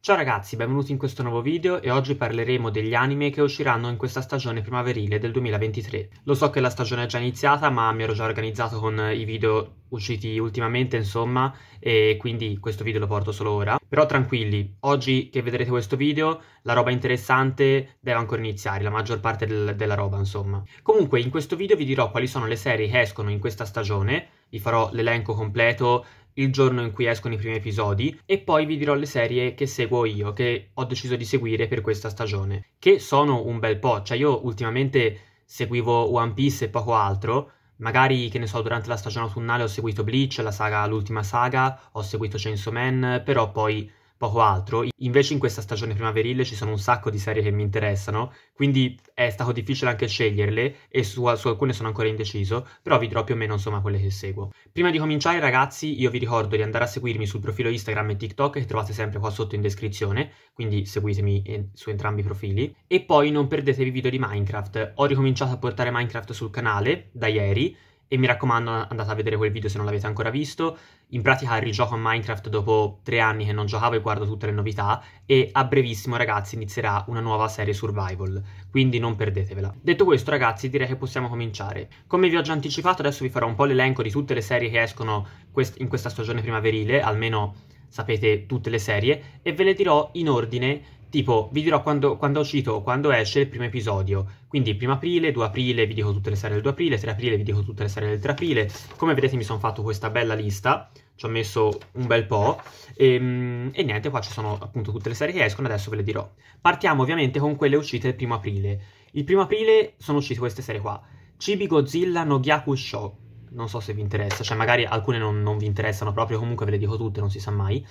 Ciao ragazzi, benvenuti in questo nuovo video e oggi parleremo degli anime che usciranno in questa stagione primaverile del 2023. Lo so che la stagione è già iniziata, ma mi ero già organizzato con i video usciti ultimamente, insomma, e quindi questo video lo porto solo ora. Però tranquilli, oggi che vedrete questo video, la roba interessante deve ancora iniziare, la maggior parte del, della roba, insomma. Comunque, in questo video vi dirò quali sono le serie che escono in questa stagione, vi farò l'elenco completo il giorno in cui escono i primi episodi e poi vi dirò le serie che seguo io, che ho deciso di seguire per questa stagione, che sono un bel po', cioè io ultimamente seguivo One Piece e poco altro, magari che ne so durante la stagione autunnale ho seguito Bleach, la saga, l'ultima saga, ho seguito Chainsaw Man, però poi poco altro. Invece in questa stagione primaverile ci sono un sacco di serie che mi interessano, quindi è stato difficile anche sceglierle e su, su, alcune sono ancora indeciso, però vi dirò più o meno insomma quelle che seguo. Prima di cominciare ragazzi io vi ricordo di andare a seguirmi sul profilo Instagram e TikTok che trovate sempre qua sotto in descrizione, quindi seguitemi su entrambi i profili. E poi non perdetevi video di Minecraft, ho ricominciato a portare Minecraft sul canale da ieri, e mi raccomando, andate a vedere quel video se non l'avete ancora visto. In pratica rigioco a Minecraft dopo tre anni che non giocavo e guardo tutte le novità. E a brevissimo, ragazzi, inizierà una nuova serie survival. Quindi non perdetevela. Detto questo, ragazzi, direi che possiamo cominciare. Come vi ho già anticipato, adesso vi farò un po' l'elenco di tutte le serie che escono quest in questa stagione primaverile. Almeno sapete tutte le serie. E ve le dirò in ordine Tipo, vi dirò quando, quando è uscito, quando esce il primo episodio. Quindi, primo aprile, 2 aprile vi dico tutte le serie del 2 aprile, 3 aprile vi dico tutte le serie del 3 aprile. Come vedete, mi sono fatto questa bella lista. Ci ho messo un bel po'. E, ehm, e, niente, qua ci sono appunto tutte le serie che escono, adesso ve le dirò. Partiamo ovviamente con quelle uscite il primo aprile. Il primo aprile sono uscite queste serie qua. Chibi Godzilla no Gyaku Show. Non so se vi interessa, cioè magari alcune non, non vi interessano proprio, comunque ve le dico tutte, non si sa mai.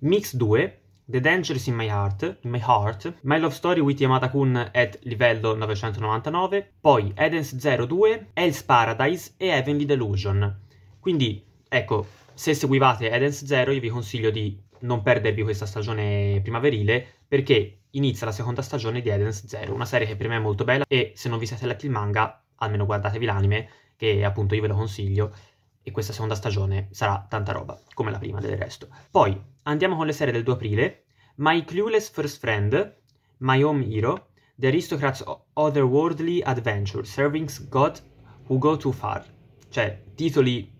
Mix 2, The Dangers in My Heart, in My Heart, My Love Story with Yamada-kun at livello 999, poi Eden's 02, Hell's Paradise e Heavenly Delusion. Quindi, ecco, se seguivate Eden's 0 io vi consiglio di non perdervi questa stagione primaverile perché inizia la seconda stagione di Eden's 0, una serie che per me è molto bella e se non vi siete letti il manga, almeno guardatevi l'anime, che appunto io ve lo consiglio, e questa seconda stagione sarà tanta roba, come la prima del resto. Poi, Andiamo con le serie del 2 aprile. My Clueless First Friend, My Home Hero, The Aristocrats Otherworldly Adventure, Serving God Who Go Too Far. Cioè, titoli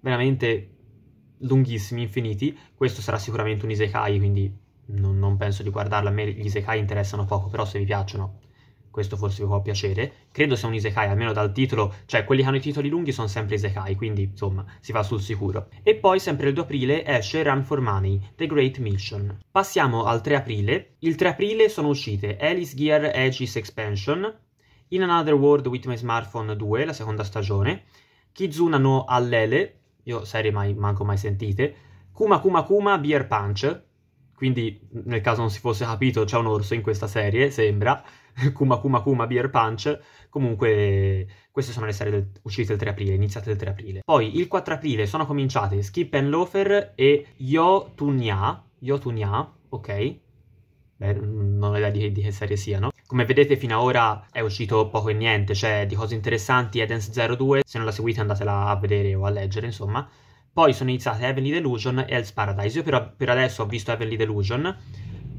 veramente lunghissimi, infiniti. Questo sarà sicuramente un isekai, quindi non, non penso di guardarlo. A me gli isekai interessano poco, però se vi piacciono questo forse vi può piacere, credo sia un isekai, almeno dal titolo, cioè quelli che hanno i titoli lunghi sono sempre isekai, quindi insomma si va sul sicuro. E poi sempre il 2 aprile esce Run for Money, The Great Mission. Passiamo al 3 aprile, il 3 aprile sono uscite Alice Gear Aegis Expansion, In Another World with My Smartphone 2, la seconda stagione, Kizuna no Allele, io serie mai, manco mai sentite, Kuma Kuma Kuma Beer Punch, quindi nel caso non si fosse capito c'è un orso in questa serie, sembra, Kuma Kuma Kuma Beer Punch. Comunque, queste sono le serie del, uscite il 3 aprile, iniziate il 3 aprile. Poi, il 4 aprile sono cominciate Skip and Loafer e Yo Tunya. Yo Tunya, ok? Beh, non ho idea di, di che serie siano. Come vedete, fino ad ora è uscito poco e niente, cioè di cose interessanti è Dance 02. Se non la seguite, andatela a vedere o a leggere, insomma. Poi sono iniziate Heavenly Delusion e Hell's Paradise. Io per, per adesso ho visto Heavenly Delusion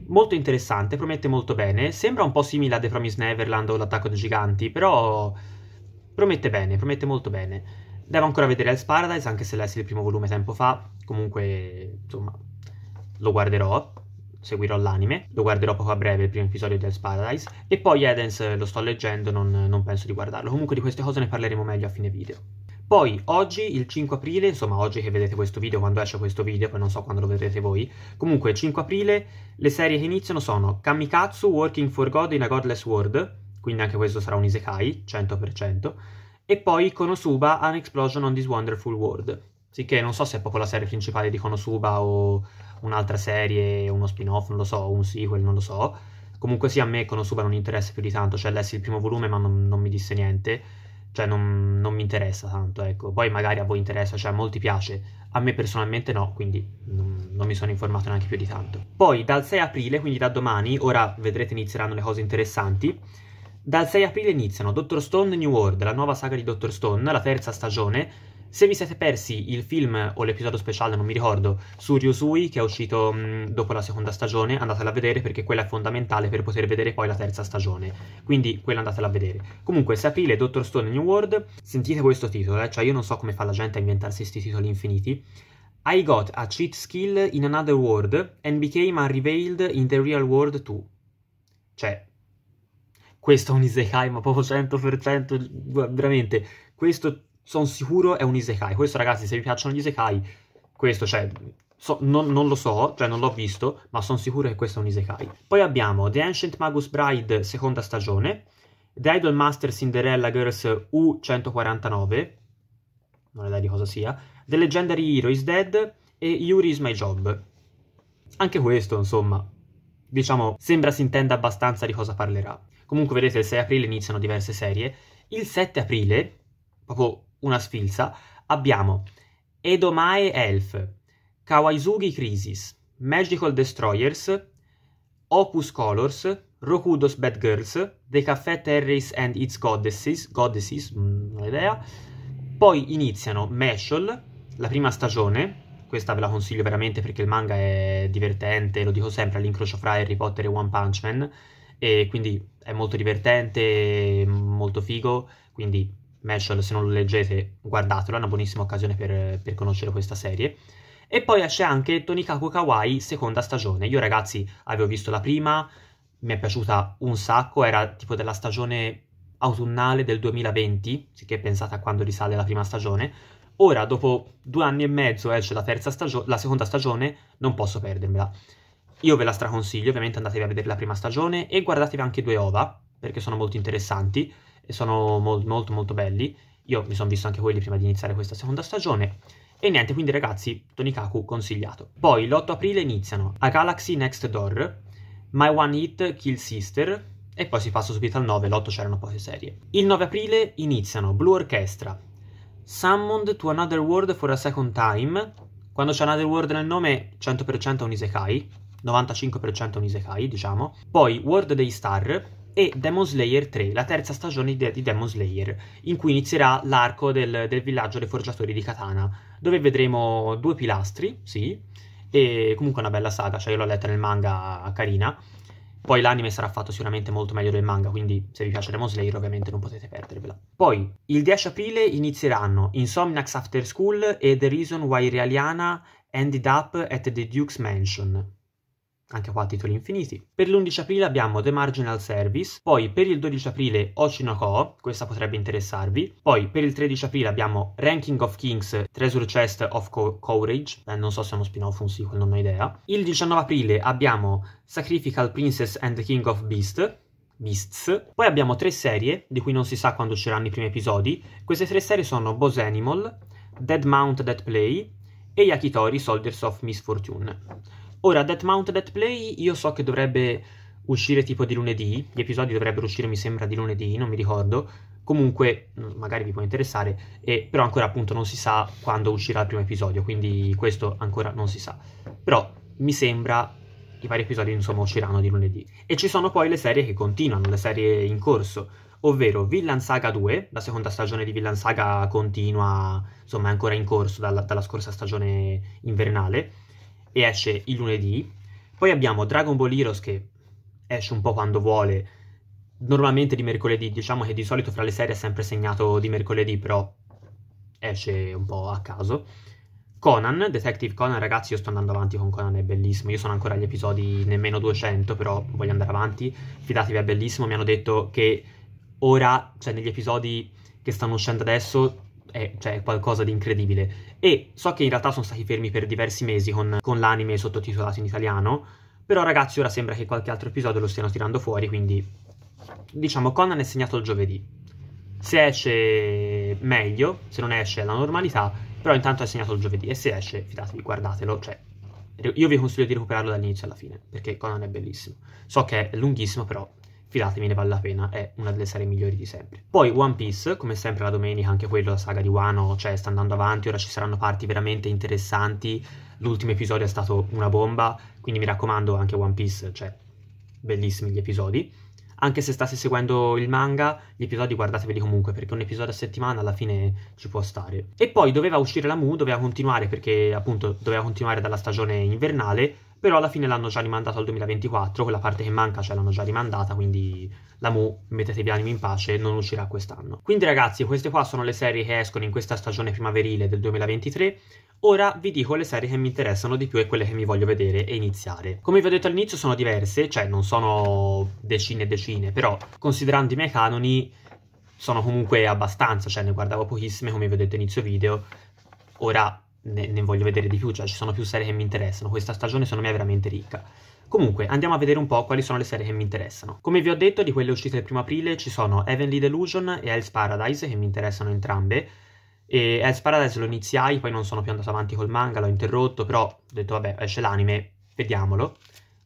molto interessante, promette molto bene. Sembra un po' simile a The Promised Neverland o L'attacco dei giganti, però promette bene, promette molto bene. Devo ancora vedere Hell's Paradise, anche se lessi il primo volume tempo fa. Comunque, insomma, lo guarderò, seguirò l'anime. Lo guarderò poco a breve, il primo episodio di Hell's Paradise. E poi Edens lo sto leggendo, non, non penso di guardarlo. Comunque di queste cose ne parleremo meglio a fine video. Poi oggi, il 5 aprile, insomma oggi che vedete questo video, quando esce questo video, poi non so quando lo vedrete voi, comunque 5 aprile le serie che iniziano sono Kamikatsu, Working for God in a Godless World, quindi anche questo sarà un isekai, 100%, e poi Konosuba, An Explosion on this Wonderful World, sicché non so se è proprio la serie principale di Konosuba o un'altra serie, uno spin-off, non lo so, un sequel, non lo so, comunque sì a me Konosuba non interessa più di tanto, cioè lessi il primo volume ma non, non mi disse niente, cioè non, non, mi interessa tanto, ecco. Poi magari a voi interessa, cioè a molti piace, a me personalmente no, quindi non, non, mi sono informato neanche più di tanto. Poi dal 6 aprile, quindi da domani, ora vedrete inizieranno le cose interessanti, dal 6 aprile iniziano Dr. Stone New World, la nuova saga di Dr. Stone, la terza stagione, se vi siete persi il film o l'episodio speciale, non mi ricordo, su Ryusui che è uscito mh, mm, dopo la seconda stagione, andatela a vedere perché quella è fondamentale per poter vedere poi la terza stagione. Quindi quella andatela a vedere. Comunque, se aprire Dr. Stone New World, sentite questo titolo, eh? cioè io non so come fa la gente a inventarsi questi titoli infiniti. I got a cheat skill in another world and became unrevealed in the real world too. Cioè, questo è un isekai, ma proprio 100%, veramente, questo sono sicuro è un isekai. Questo, ragazzi, se vi piacciono gli isekai, questo, cioè, so, non, non, lo so, cioè non l'ho visto, ma sono sicuro che questo è un isekai. Poi abbiamo The Ancient Magus Bride, seconda stagione, The Idol Master Cinderella Girls U149, non è da di cosa sia, The Legendary Hero is Dead e Yuri is My Job. Anche questo, insomma, diciamo, sembra si intenda abbastanza di cosa parlerà. Comunque, vedete, il 6 aprile iniziano diverse serie. Il 7 aprile, proprio una sfilza, abbiamo Edomae Elf, Kawaisugi Crisis, Magical Destroyers, Opus Colors, Rokudos Bad Girls, The Café Terrace and Its Goddesses, Goddesses, mm, non ho idea. Poi iniziano Meshol, la prima stagione, questa ve la consiglio veramente perché il manga è divertente, lo dico sempre all'incrocio fra Harry Potter e One Punch Man, e quindi è molto divertente, molto figo, quindi Mansion, se non lo leggete, guardatelo, è una buonissima occasione per, per conoscere questa serie. E poi esce anche Tonikaku Kawaii, seconda stagione. Io ragazzi avevo visto la prima, mi è piaciuta un sacco, era tipo della stagione autunnale del 2020, che pensate a quando risale la prima stagione. Ora, dopo due anni e mezzo, esce la, stagio- la seconda stagione, non posso perdermela. Io ve la straconsiglio, ovviamente andatevi a vedere la prima stagione e guardatevi anche due OVA, perché sono molto interessanti e sono mo molto molto belli. Io mi sono visto anche quelli prima di iniziare questa seconda stagione. E niente, quindi ragazzi, Tonikaku consigliato. Poi l'8 aprile iniziano A Galaxy Next Door, My One Hit Kill Sister e poi si passa subito al 9, l'8 c'erano poche serie. Il 9 aprile iniziano Blue Orchestra, Summoned to Another World for a Second Time. Quando c'è Another World nel nome, 100% un isekai, 95% un isekai, diciamo. Poi World Day Star, e Demon Slayer 3, la terza stagione di, Demon Slayer, in cui inizierà l'arco del, del villaggio dei forgiatori di katana, dove vedremo due pilastri, sì, e comunque una bella saga, cioè io l'ho letta nel manga carina, poi l'anime sarà fatto sicuramente molto meglio del manga, quindi se vi piace Demon Slayer ovviamente non potete perdervela. Poi, il 10 aprile inizieranno Insomniacs After School e The Reason Why Realiana Ended Up at the Duke's Mansion anche qua titoli infiniti. Per l'11 aprile abbiamo The Marginal Service, poi per il 12 aprile Oshinoko, questa potrebbe interessarvi, poi per il 13 aprile abbiamo Ranking of Kings, Treasure Chest of Co- Courage, eh, non so se è uno spin-off o un sequel, non ho idea. Il 19 aprile abbiamo Sacrifical Princess and the King of Beast, Beasts. Poi abbiamo tre serie, di cui non si sa quando usciranno i primi episodi. Queste tre serie sono Boss Animal, Dead Mount Dead Play e Yakitori Soldiers of Misfortune. Ora, Death Mount Death Play io so che dovrebbe uscire tipo di lunedì, gli episodi dovrebbero uscire mi sembra di lunedì, non mi ricordo, comunque mm, magari vi può interessare, eh, però ancora appunto non si sa quando uscirà il primo episodio, quindi questo ancora non si sa. Però mi sembra i vari episodi insomma usciranno di lunedì. E ci sono poi le serie che continuano, le serie in corso, ovvero Villan Saga 2, la seconda stagione di Villan Saga continua, insomma è ancora in corso dalla, dalla scorsa stagione invernale, e esce il lunedì. Poi abbiamo Dragon Ball Heroes che esce un po' quando vuole, normalmente di mercoledì, diciamo che di solito fra le serie è sempre segnato di mercoledì, però esce un po' a caso. Conan, Detective Conan, ragazzi io sto andando avanti con Conan, è bellissimo, io sono ancora agli episodi nemmeno 200, però voglio andare avanti, fidatevi è bellissimo, mi hanno detto che ora, cioè negli episodi che stanno uscendo adesso, è, cioè, qualcosa di incredibile. E so che in realtà sono stati fermi per diversi mesi con, con l'anime sottotitolato in italiano, però ragazzi ora sembra che qualche altro episodio lo stiano tirando fuori, quindi diciamo Conan è segnato il giovedì. Se esce meglio, se non esce è la normalità, però intanto è segnato il giovedì e se esce, fidatevi, guardatelo, cioè io vi consiglio di recuperarlo dall'inizio alla fine, perché Conan è bellissimo. So che è lunghissimo, però fidatemi, ne vale la pena, è una delle serie migliori di sempre. Poi One Piece, come sempre la domenica, anche quello, la saga di Wano, cioè sta andando avanti, ora ci saranno parti veramente interessanti, l'ultimo episodio è stato una bomba, quindi mi raccomando anche One Piece, cioè bellissimi gli episodi. Anche se state seguendo il manga, gli episodi guardateveli comunque, perché un episodio a settimana alla fine ci può stare. E poi doveva uscire la Mu, doveva continuare, perché appunto doveva continuare dalla stagione invernale, però alla fine l'hanno già rimandato al 2024, quella parte che manca ce l'hanno già rimandata, quindi la Mu, mettetevi animi in pace, non uscirà quest'anno. Quindi ragazzi, queste qua sono le serie che escono in questa stagione primaverile del 2023, Ora vi dico le serie che mi interessano di più e quelle che mi voglio vedere e iniziare. Come vi ho detto all'inizio sono diverse, cioè non sono decine e decine, però considerando i miei canoni sono comunque abbastanza, cioè ne guardavo pochissime come vi ho detto all'inizio video, ora ne, ne, voglio vedere di più, cioè ci sono più serie che mi interessano, questa stagione secondo me è veramente ricca. Comunque, andiamo a vedere un po' quali sono le serie che mi interessano. Come vi ho detto, di quelle uscite il primo aprile ci sono Heavenly Delusion e Hell's Paradise, che mi interessano entrambe. E Hell's Paradise lo iniziai, poi non sono più andato avanti col manga, l'ho interrotto, però ho detto vabbè, esce l'anime, vediamolo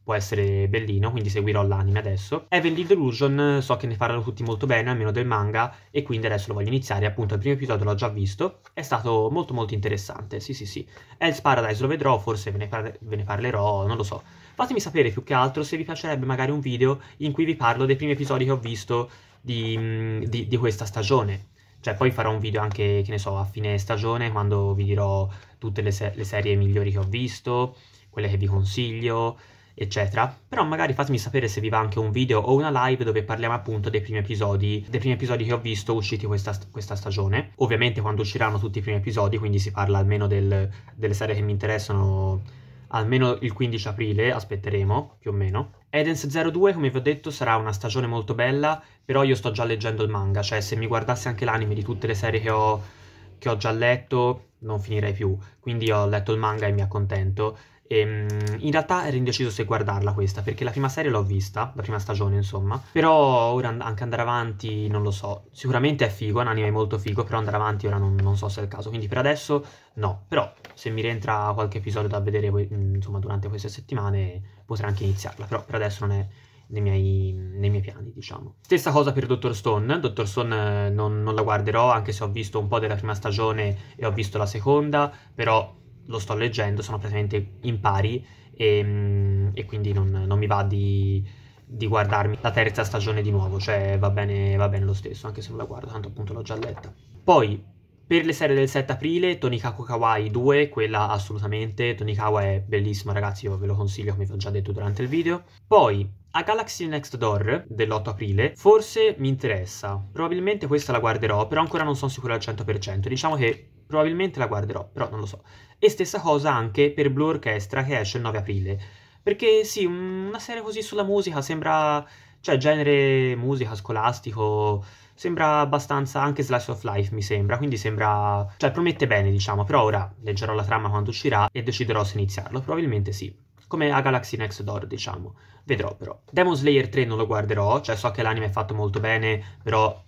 può essere bellino, quindi seguirò l'anime adesso. Heaven the Delusion eh, so che ne faranno tutti molto bene, almeno del manga, e quindi adesso lo voglio iniziare, appunto il primo episodio l'ho già visto, è stato molto molto interessante, sì sì sì. Hell's Paradise lo vedrò, forse ve ne, par- ve ne parlerò, non lo so. Fatemi sapere più che altro se vi piacerebbe magari un video in cui vi parlo dei primi episodi che ho visto di, mm, di, di questa stagione, cioè poi farò un video anche, che ne so, a fine stagione quando vi dirò tutte le, se- le, serie migliori che ho visto, quelle che vi consiglio, eccetera. Però magari fatemi sapere se vi va anche un video o una live dove parliamo appunto dei primi episodi, dei primi episodi che ho visto usciti questa, questa stagione. Ovviamente quando usciranno tutti i primi episodi, quindi si parla almeno del, delle serie che mi interessano almeno il 15 aprile, aspetteremo più o meno. Edens 02, come vi ho detto, sarà una stagione molto bella, però io sto già leggendo il manga, cioè se mi guardassi anche l'anime di tutte le serie che ho, che ho già letto, non finirei più. Quindi ho letto il manga e mi accontento. Ehm, in realtà ero indeciso se guardarla questa, perché la prima serie l'ho vista, la prima stagione insomma, però ora anche andare avanti non lo so. Sicuramente è figo, è un anime molto figo, però andare avanti ora non, non so se è il caso, quindi per adesso no. Però se mi rientra qualche episodio da vedere insomma durante queste settimane potrei anche iniziarla, però per adesso non è... Nei miei, nei miei, piani, diciamo. Stessa cosa per Dr. Stone, Dr. Stone eh, non, non, la guarderò anche se ho visto un po' della prima stagione e ho visto la seconda, però lo sto leggendo, sono praticamente in pari e, ehm, e quindi non, non, mi va di, di, guardarmi la terza stagione di nuovo, cioè va bene, va bene lo stesso, anche se non la guardo, tanto appunto l'ho già letta. Poi, per le serie del 7 aprile, Tonikaku Kawaii 2, quella assolutamente, Tonikawa è bellissima ragazzi, io ve lo consiglio come vi ho già detto durante il video. Poi, a Galaxy Next Door dell'8 aprile, forse mi interessa, probabilmente questa la guarderò, però ancora non sono sicuro al 100%, diciamo che Probabilmente la guarderò, però non lo so. E stessa cosa anche per Blue Orchestra che esce il 9 aprile. Perché sì, una serie così sulla musica sembra... cioè genere musica scolastico... Sembra abbastanza anche slice of life, mi sembra, quindi sembra... cioè promette bene, diciamo, però ora leggerò la trama quando uscirà e deciderò se iniziarlo, probabilmente sì come a Galaxy Next Door, diciamo. Vedrò però. Demon Slayer 3 non lo guarderò, cioè so che l'anime è fatto molto bene, però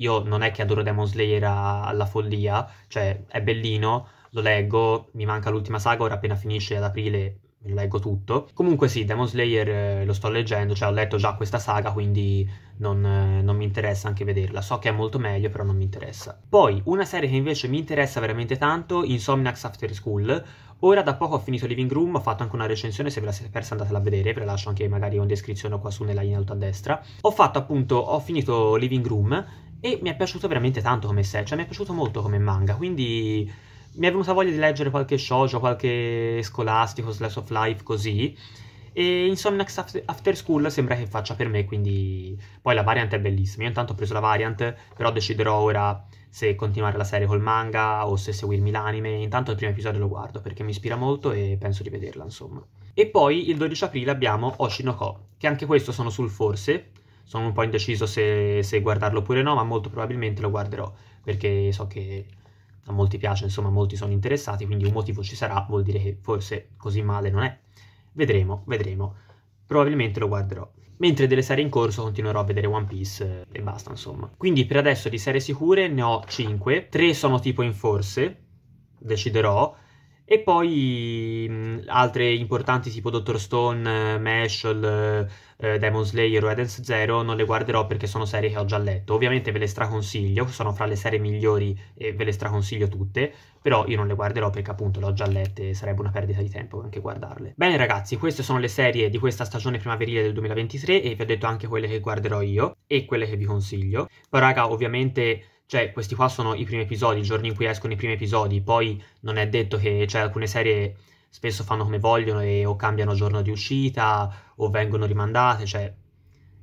io non è che adoro Demon Slayer alla follia, cioè è bellino, lo leggo, mi manca l'ultima saga, ora appena finisce ad aprile leggo tutto. Comunque sì, Demon Slayer eh, lo sto leggendo, cioè ho letto già questa saga, quindi non, eh, non, mi interessa anche vederla. So che è molto meglio, però non mi interessa. Poi, una serie che invece mi interessa veramente tanto, Insomniacs After School. Ora da poco ho finito Living Room, ho fatto anche una recensione, se ve la siete persa andatela a vedere, ve la lascio anche magari in descrizione qua su nella in alto a destra. Ho fatto appunto, ho finito Living Room e mi è piaciuto veramente tanto come set, cioè mi è piaciuto molto come manga, quindi mi è venuta voglia di leggere qualche shoujo, qualche scolastico, slice of life, così. E Insomniacs After School sembra che faccia per me, quindi... Poi la variant è bellissima, io intanto ho preso la variant, però deciderò ora se continuare la serie col manga o se seguirmi l'anime. Intanto il primo episodio lo guardo perché mi ispira molto e penso di vederla, insomma. E poi il 12 aprile abbiamo Oshinoko, che anche questo sono sul forse, sono un po' indeciso se, se guardarlo oppure no, ma molto probabilmente lo guarderò perché so che a molti piace, insomma molti sono interessati, quindi un motivo ci sarà, vuol dire che forse così male non è. Vedremo, vedremo. Probabilmente lo guarderò. Mentre delle serie in corso continuerò a vedere One Piece eh, e basta, insomma. Quindi per adesso di serie sicure ne ho 5, 3 sono tipo in forse, deciderò, e poi mh, mm, altre importanti tipo Dr. Stone, eh, Mashal, eh, eh, Demon Slayer o Edens Zero non le guarderò perché sono serie che ho già letto. Ovviamente ve le straconsiglio, sono fra le serie migliori e ve le straconsiglio tutte, però io non le guarderò perché appunto le ho già lette e sarebbe una perdita di tempo anche guardarle. Bene ragazzi, queste sono le serie di questa stagione primaverile del 2023 e vi ho detto anche quelle che guarderò io e quelle che vi consiglio. Però raga, ovviamente cioè questi qua sono i primi episodi, i giorni in cui escono i primi episodi, poi non è detto che cioè, alcune serie spesso fanno come vogliono e o cambiano giorno di uscita o vengono rimandate, cioè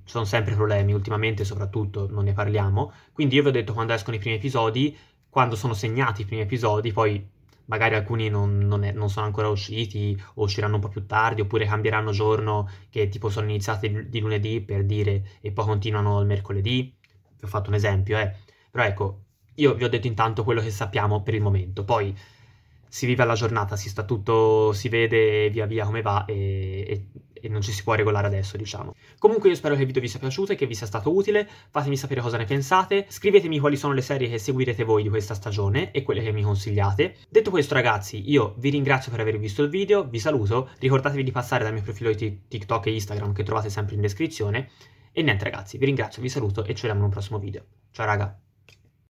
ci sono sempre problemi, ultimamente soprattutto non ne parliamo, quindi io vi ho detto quando escono i primi episodi, quando sono segnati i primi episodi, poi magari alcuni non, non, è, non, sono ancora usciti o usciranno un po' più tardi oppure cambieranno giorno che tipo sono iniziate di lunedì per dire e poi continuano il mercoledì, vi ho fatto un esempio eh però ecco, io vi ho detto intanto quello che sappiamo per il momento, poi si vive alla giornata, si sta tutto, si vede via via come va e, e, e, non ci si può regolare adesso, diciamo. Comunque io spero che il video vi sia piaciuto e che vi sia stato utile, fatemi sapere cosa ne pensate, scrivetemi quali sono le serie che seguirete voi di questa stagione e quelle che mi consigliate. Detto questo ragazzi, io vi ringrazio per aver visto il video, vi saluto, ricordatevi di passare dal mio profilo di TikTok e Instagram che trovate sempre in descrizione, e niente ragazzi, vi ringrazio, vi saluto e ci vediamo in un prossimo video. Ciao raga!